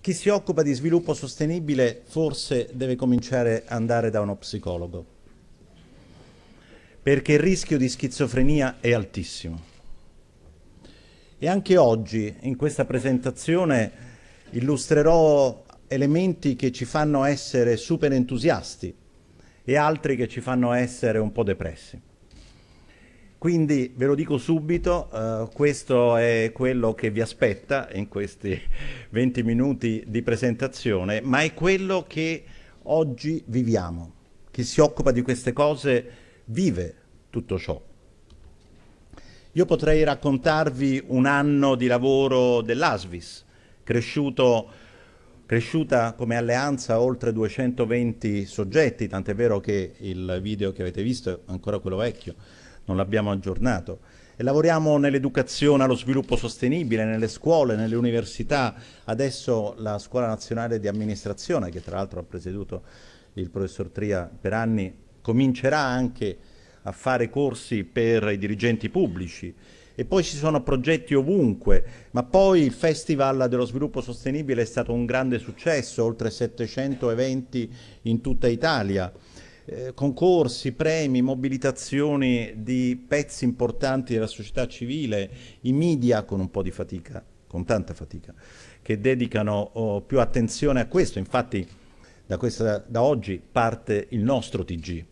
chi si occupa di sviluppo sostenibile forse deve cominciare ad andare da uno psicologo, perché il rischio di schizofrenia è altissimo. E anche oggi, in questa presentazione, illustrerò elementi che ci fanno essere super entusiasti e altri che ci fanno essere un po' depressi. Quindi ve lo dico subito, uh, questo è quello che vi aspetta in questi 20 minuti di presentazione, ma è quello che oggi viviamo. Chi si occupa di queste cose vive tutto ciò. Io potrei raccontarvi un anno di lavoro dell'ASVIS, cresciuto, cresciuta come alleanza oltre 220 soggetti, tant'è vero che il video che avete visto è ancora quello vecchio non l'abbiamo aggiornato. E lavoriamo nell'educazione allo sviluppo sostenibile, nelle scuole, nelle università. Adesso la Scuola Nazionale di Amministrazione, che tra l'altro ha presieduto il professor Tria per anni, comincerà anche a fare corsi per i dirigenti pubblici e poi ci sono progetti ovunque, ma poi il Festival dello Sviluppo Sostenibile è stato un grande successo, oltre 700 eventi in tutta Italia. Eh, concorsi, premi, mobilitazioni di pezzi importanti della società civile, i media con un po' di fatica, con tanta fatica, che dedicano oh, più attenzione a questo. Infatti da, questa, da oggi parte il nostro TG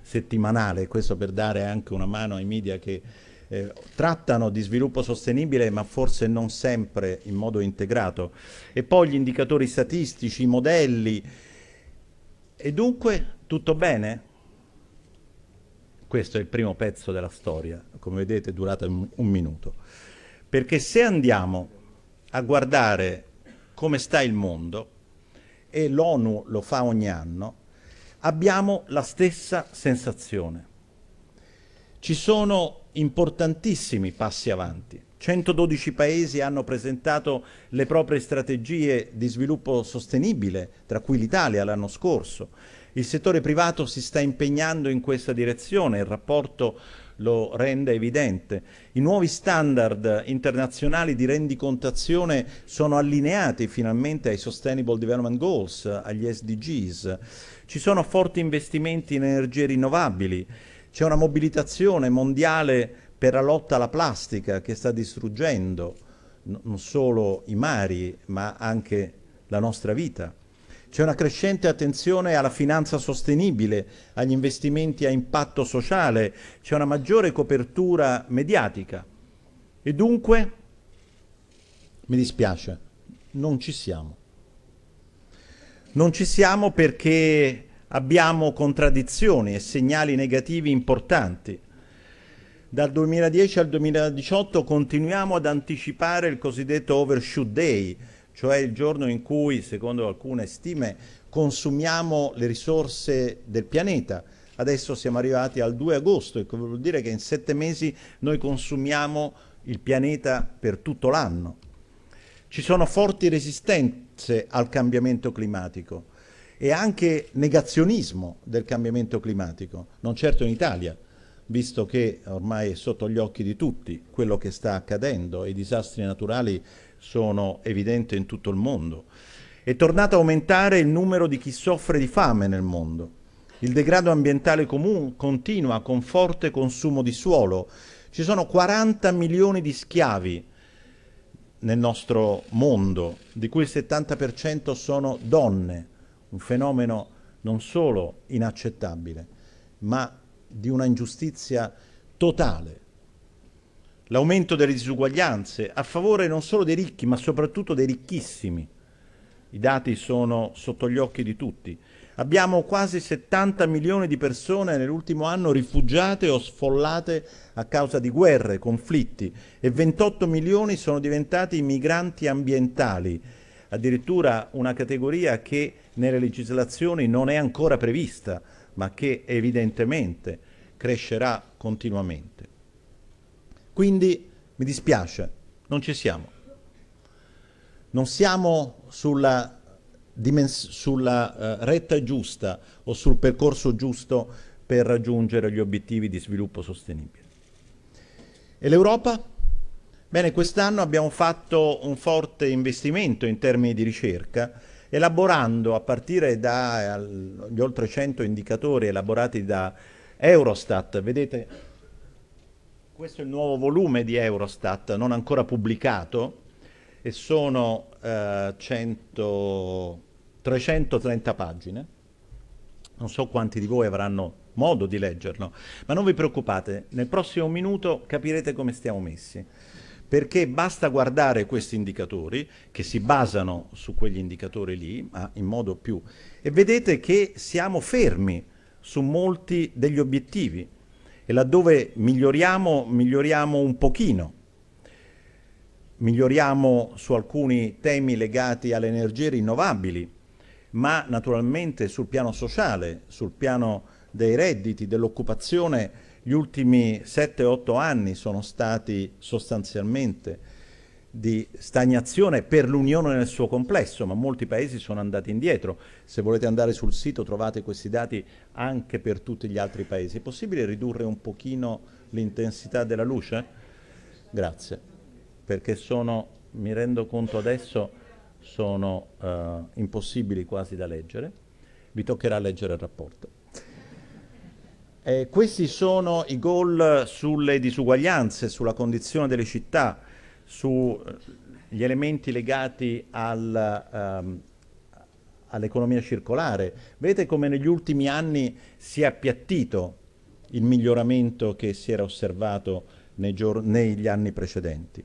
settimanale, questo per dare anche una mano ai media che eh, trattano di sviluppo sostenibile ma forse non sempre in modo integrato e poi gli indicatori statistici, i modelli e dunque tutto bene? Questo è il primo pezzo della storia, come vedete è durata un, un minuto. Perché se andiamo a guardare come sta il mondo, e l'ONU lo fa ogni anno, abbiamo la stessa sensazione. Ci sono importantissimi passi avanti. 112 paesi hanno presentato le proprie strategie di sviluppo sostenibile, tra cui l'Italia l'anno scorso. Il settore privato si sta impegnando in questa direzione, il rapporto lo rende evidente. I nuovi standard internazionali di rendicontazione sono allineati finalmente ai Sustainable Development Goals, agli SDGs. Ci sono forti investimenti in energie rinnovabili, c'è una mobilitazione mondiale per la lotta alla plastica che sta distruggendo non solo i mari ma anche la nostra vita. C'è una crescente attenzione alla finanza sostenibile, agli investimenti a impatto sociale, c'è una maggiore copertura mediatica. E dunque, mi dispiace, non ci siamo. Non ci siamo perché abbiamo contraddizioni e segnali negativi importanti. Dal 2010 al 2018 continuiamo ad anticipare il cosiddetto overshoot day, cioè il giorno in cui, secondo alcune stime, consumiamo le risorse del pianeta. Adesso siamo arrivati al 2 agosto, che ecco, vuol dire che in sette mesi noi consumiamo il pianeta per tutto l'anno. Ci sono forti resistenze al cambiamento climatico e anche negazionismo del cambiamento climatico, non certo in Italia visto che ormai è sotto gli occhi di tutti quello che sta accadendo i disastri naturali sono evidenti in tutto il mondo. È tornato a aumentare il numero di chi soffre di fame nel mondo. Il degrado ambientale continua con forte consumo di suolo. Ci sono 40 milioni di schiavi nel nostro mondo, di cui il 70% sono donne, un fenomeno non solo inaccettabile, ma di una ingiustizia totale. L'aumento delle disuguaglianze a favore non solo dei ricchi, ma soprattutto dei ricchissimi. I dati sono sotto gli occhi di tutti. Abbiamo quasi 70 milioni di persone nell'ultimo anno rifugiate o sfollate a causa di guerre, conflitti e 28 milioni sono diventati migranti ambientali, addirittura una categoria che nelle legislazioni non è ancora prevista ma che evidentemente crescerà continuamente. Quindi mi dispiace, non ci siamo. Non siamo sulla, sulla uh, retta giusta o sul percorso giusto per raggiungere gli obiettivi di sviluppo sostenibile. E l'Europa? Bene, quest'anno abbiamo fatto un forte investimento in termini di ricerca elaborando a partire dagli oltre 100 indicatori elaborati da Eurostat, vedete questo è il nuovo volume di Eurostat non ancora pubblicato e sono eh, 100, 330 pagine, non so quanti di voi avranno modo di leggerlo, ma non vi preoccupate, nel prossimo minuto capirete come stiamo messi perché basta guardare questi indicatori, che si basano su quegli indicatori lì, ma in modo più, e vedete che siamo fermi su molti degli obiettivi e laddove miglioriamo, miglioriamo un pochino. Miglioriamo su alcuni temi legati alle energie rinnovabili, ma naturalmente sul piano sociale, sul piano dei redditi, dell'occupazione, gli ultimi 7-8 anni sono stati sostanzialmente di stagnazione per l'Unione nel suo complesso, ma molti paesi sono andati indietro. Se volete andare sul sito trovate questi dati anche per tutti gli altri paesi. È possibile ridurre un pochino l'intensità della luce? Grazie, perché sono, mi rendo conto adesso, sono uh, impossibili quasi da leggere. Vi toccherà leggere il rapporto. Eh, questi sono i goal sulle disuguaglianze, sulla condizione delle città, sugli eh, elementi legati al, um, all'economia circolare. Vedete come negli ultimi anni si è appiattito il miglioramento che si era osservato gior- negli anni precedenti.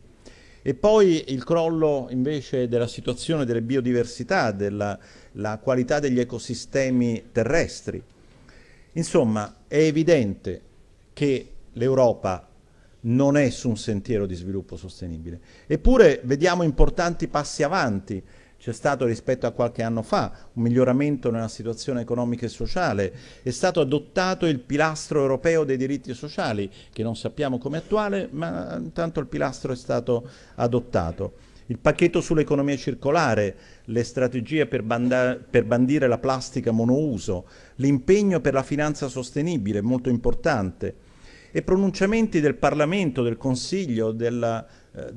E poi il crollo invece della situazione delle biodiversità, della qualità degli ecosistemi terrestri Insomma, è evidente che l'Europa non è su un sentiero di sviluppo sostenibile. Eppure vediamo importanti passi avanti. C'è stato rispetto a qualche anno fa un miglioramento nella situazione economica e sociale, è stato adottato il pilastro europeo dei diritti sociali, che non sappiamo come attuale, ma intanto il pilastro è stato adottato il pacchetto sull'economia circolare, le strategie per, per bandire la plastica monouso, l'impegno per la finanza sostenibile, molto importante, e pronunciamenti del Parlamento, del Consiglio, della, eh,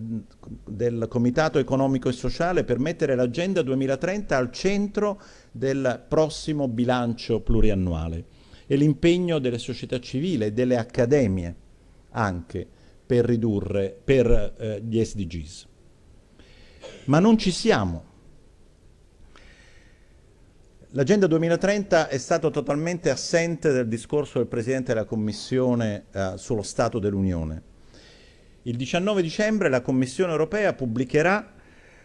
del Comitato economico e sociale per mettere l'agenda 2030 al centro del prossimo bilancio pluriannuale e l'impegno delle società civile e delle accademie anche per ridurre per, eh, gli SDGs ma non ci siamo. L'agenda 2030 è stata totalmente assente dal discorso del Presidente della Commissione eh, sullo Stato dell'Unione. Il 19 dicembre la Commissione europea pubblicherà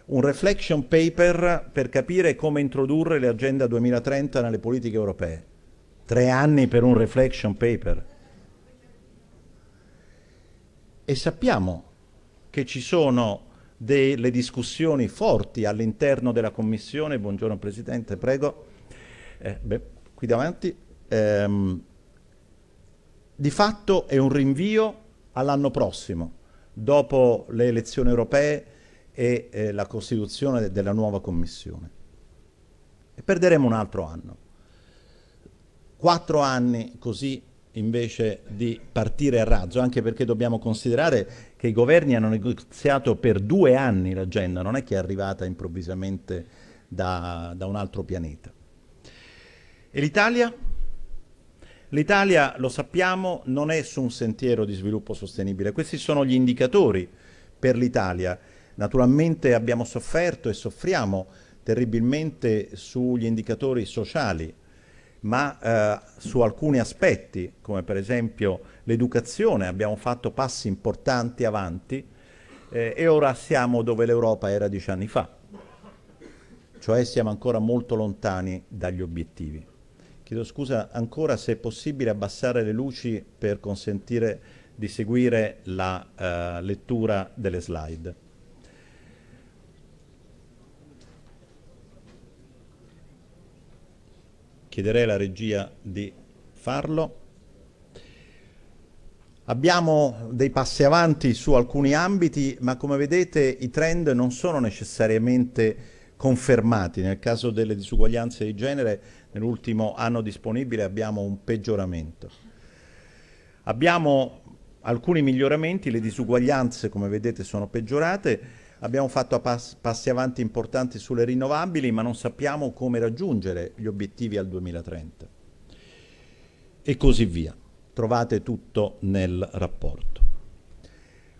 un reflection paper per capire come introdurre l'agenda 2030 nelle politiche europee. Tre anni per un reflection paper. E sappiamo che ci sono delle discussioni forti all'interno della Commissione, buongiorno Presidente, prego, eh, beh, qui davanti, ehm, di fatto è un rinvio all'anno prossimo, dopo le elezioni europee e eh, la costituzione de della nuova Commissione. E perderemo un altro anno. Quattro anni così invece di partire a razzo, anche perché dobbiamo considerare che i governi hanno negoziato per due anni l'agenda, non è che è arrivata improvvisamente da, da un altro pianeta. E l'Italia? L'Italia, lo sappiamo, non è su un sentiero di sviluppo sostenibile. Questi sono gli indicatori per l'Italia. Naturalmente abbiamo sofferto e soffriamo terribilmente sugli indicatori sociali ma eh, su alcuni aspetti, come per esempio l'educazione, abbiamo fatto passi importanti avanti eh, e ora siamo dove l'Europa era dieci anni fa, cioè siamo ancora molto lontani dagli obiettivi. Chiedo scusa ancora se è possibile abbassare le luci per consentire di seguire la eh, lettura delle slide. chiederei alla regia di farlo. Abbiamo dei passi avanti su alcuni ambiti, ma come vedete i trend non sono necessariamente confermati. Nel caso delle disuguaglianze di genere, nell'ultimo anno disponibile abbiamo un peggioramento. Abbiamo alcuni miglioramenti, le disuguaglianze come vedete sono peggiorate, abbiamo fatto pass- passi avanti importanti sulle rinnovabili, ma non sappiamo come raggiungere gli obiettivi al 2030. E così via. Trovate tutto nel rapporto.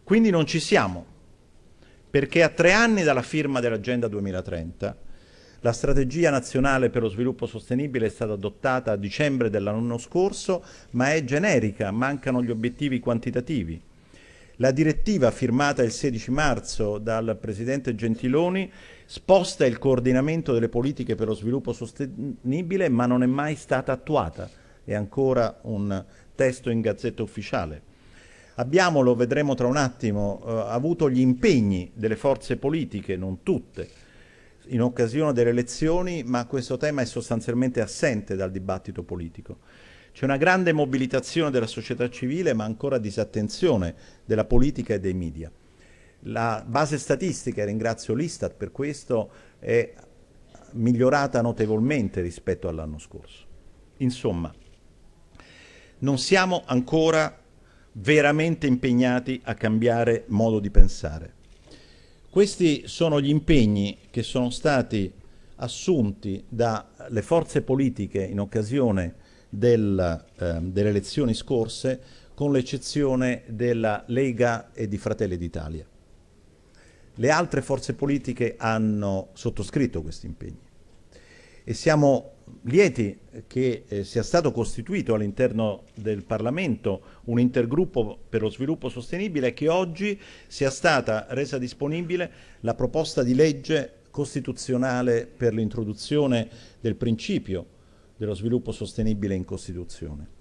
Quindi non ci siamo, perché a tre anni dalla firma dell'Agenda 2030 la strategia nazionale per lo sviluppo sostenibile è stata adottata a dicembre dell'anno scorso, ma è generica, mancano gli obiettivi quantitativi. La direttiva firmata il 16 marzo dal Presidente Gentiloni sposta il coordinamento delle politiche per lo sviluppo sostenibile ma non è mai stata attuata. È ancora un testo in gazzetta ufficiale. Abbiamo, lo vedremo tra un attimo, eh, avuto gli impegni delle forze politiche, non tutte, in occasione delle elezioni, ma questo tema è sostanzialmente assente dal dibattito politico. C'è una grande mobilitazione della società civile, ma ancora disattenzione della politica e dei media. La base statistica, e ringrazio l'Istat per questo, è migliorata notevolmente rispetto all'anno scorso. Insomma, non siamo ancora veramente impegnati a cambiare modo di pensare. Questi sono gli impegni che sono stati assunti dalle forze politiche in occasione del, eh, delle elezioni scorse, con l'eccezione della Lega e di Fratelli d'Italia. Le altre forze politiche hanno sottoscritto questi impegni e siamo lieti che eh, sia stato costituito all'interno del Parlamento un intergruppo per lo sviluppo sostenibile e che oggi sia stata resa disponibile la proposta di legge costituzionale per l'introduzione del principio dello sviluppo sostenibile in Costituzione.